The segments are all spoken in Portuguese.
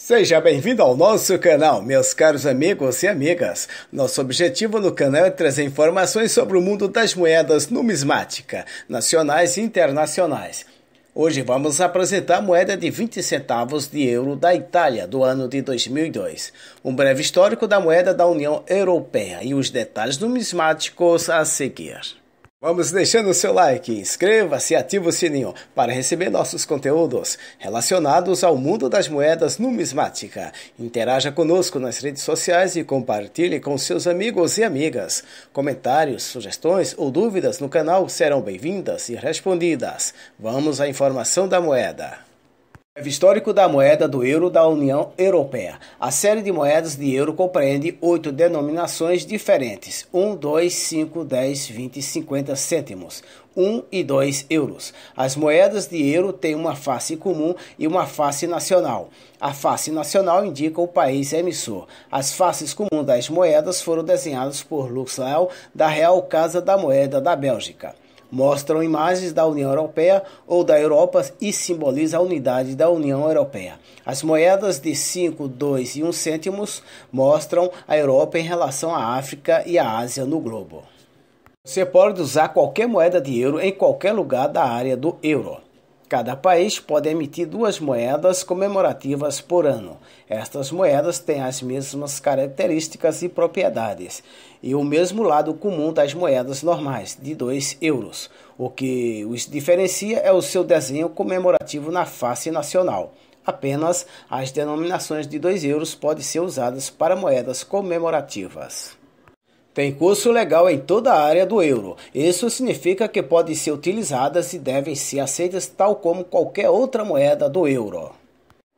Seja bem-vindo ao nosso canal, meus caros amigos e amigas. Nosso objetivo no canal é trazer informações sobre o mundo das moedas numismática, nacionais e internacionais. Hoje vamos apresentar a moeda de 20 centavos de euro da Itália do ano de 2002, um breve histórico da moeda da União Europeia e os detalhes numismáticos a seguir. Vamos deixando o seu like, inscreva-se e ative o sininho para receber nossos conteúdos relacionados ao mundo das moedas numismática. Interaja conosco nas redes sociais e compartilhe com seus amigos e amigas. Comentários, sugestões ou dúvidas no canal serão bem-vindas e respondidas. Vamos à informação da moeda. É histórico da moeda do euro da União Europeia. A série de moedas de euro compreende oito denominações diferentes: 1, 2, 5, 10, 20 e 50 cêntimos. 1 e 2 euros. As moedas de euro têm uma face comum e uma face nacional. A face nacional indica o país emissor. As faces comuns das moedas foram desenhadas por Luxlao, da Real Casa da Moeda da Bélgica mostram imagens da União Europeia ou da Europa e simboliza a unidade da União Europeia. As moedas de 5, 2 e 1 cêntimos mostram a Europa em relação à África e à Ásia no globo. Você pode usar qualquer moeda de euro em qualquer lugar da área do euro. Cada país pode emitir duas moedas comemorativas por ano. Estas moedas têm as mesmas características e propriedades e o mesmo lado comum das moedas normais, de 2 euros. O que os diferencia é o seu desenho comemorativo na face nacional. Apenas as denominações de 2 euros podem ser usadas para moedas comemorativas. Tem curso legal em toda a área do euro. Isso significa que podem ser utilizadas e devem ser aceitas tal como qualquer outra moeda do euro.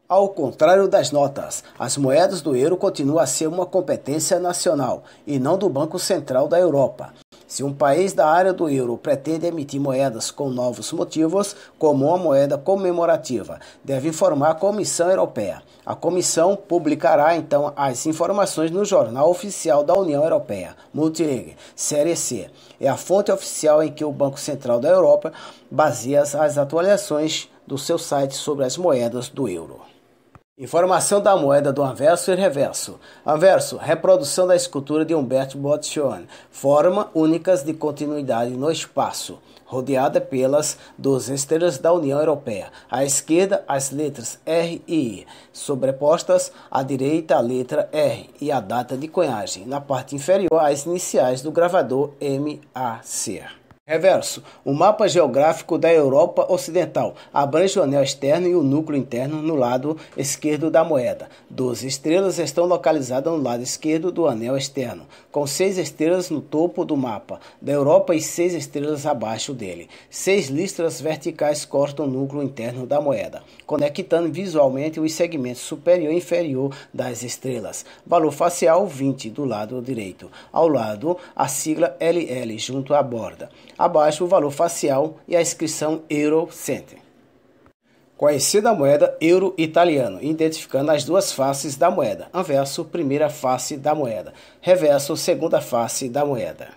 Ao contrário das notas, as moedas do euro continuam a ser uma competência nacional e não do Banco Central da Europa. Se um país da área do euro pretende emitir moedas com novos motivos, como uma moeda comemorativa, deve informar a Comissão Europeia. A Comissão publicará então as informações no Jornal Oficial da União Europeia, Multirig, CRC. É a fonte oficial em que o Banco Central da Europa baseia as atualizações do seu site sobre as moedas do euro. Informação da moeda do anverso e reverso. Anverso, reprodução da escultura de Humberto Boccioni, forma únicas de continuidade no espaço, rodeada pelas duas estrelas da União Europeia. À esquerda, as letras R e I, sobrepostas à direita a letra R e a data de cunhagem. Na parte inferior, as iniciais do gravador MAC. Reverso. O mapa geográfico da Europa Ocidental abrange o anel externo e o núcleo interno no lado esquerdo da moeda. Doze estrelas estão localizadas no lado esquerdo do anel externo, com seis estrelas no topo do mapa da Europa e seis estrelas abaixo dele. Seis listras verticais cortam o núcleo interno da moeda, conectando visualmente os segmentos superior e inferior das estrelas. Valor facial 20 do lado direito. Ao lado, a sigla LL junto à borda abaixo o valor facial e a inscrição Euro Cent. Conhecida a moeda euro italiano, identificando as duas faces da moeda: anverso, primeira face da moeda, reverso, segunda face da moeda.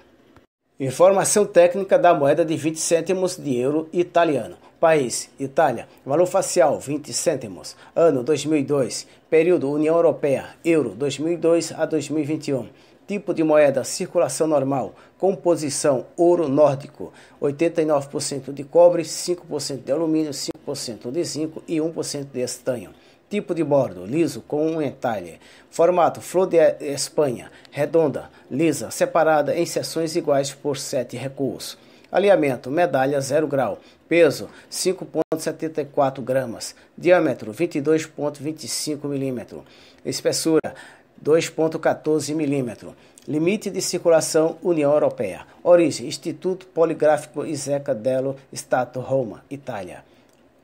Informação técnica da moeda de 20 cêntimos de euro italiano. País: Itália. Valor facial: 20 cêntimos. Ano: 2002. Período: União Europeia. Euro: 2002 a 2021. Tipo de moeda: circulação normal. Composição: ouro nórdico. 89% de cobre, 5% de alumínio, 5% de zinco e 1% de estanho. Tipo de bordo: liso com um entalhe. Formato: flor de Espanha, redonda, lisa, separada em seções iguais por 7 recuos. Alinhamento: medalha 0 grau. Peso: 5,74 gramas. Diâmetro: 22,25 milímetro. Espessura: 2,14 milímetro. Limite de circulação União Europeia. Origem: Instituto Poligráfico Iseca dello Stato, Roma, Itália.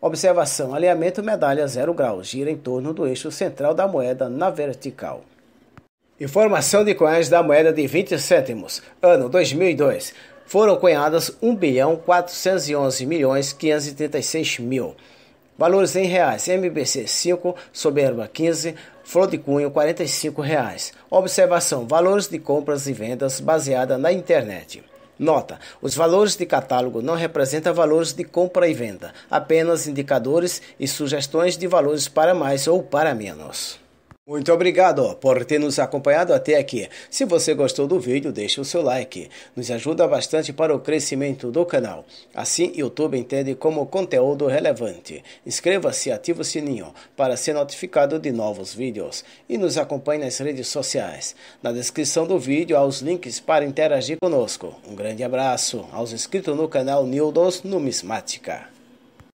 Observação: alinhamento medalha 0 grau gira em torno do eixo central da moeda na vertical. Informação de cunhagem da moeda de 20 cêntimos, ano 2002. Foram cunhadas 1 bilhão 411 milhões 536 mil. Valores em reais. MBC 5, Soberba 15, Flor de Cunho R$ reais. Observação: valores de compras e vendas baseada na internet. Nota: os valores de catálogo não representam valores de compra e venda, apenas indicadores e sugestões de valores para mais ou para menos. Muito obrigado por ter nos acompanhado até aqui. Se você gostou do vídeo, deixe o seu like. Nos ajuda bastante para o crescimento do canal. Assim, YouTube entende como conteúdo relevante. Inscreva-se e ative o sininho para ser notificado de novos vídeos. E nos acompanhe nas redes sociais. Na descrição do vídeo há os links para interagir conosco. Um grande abraço aos inscritos no canal Nildos Numismática.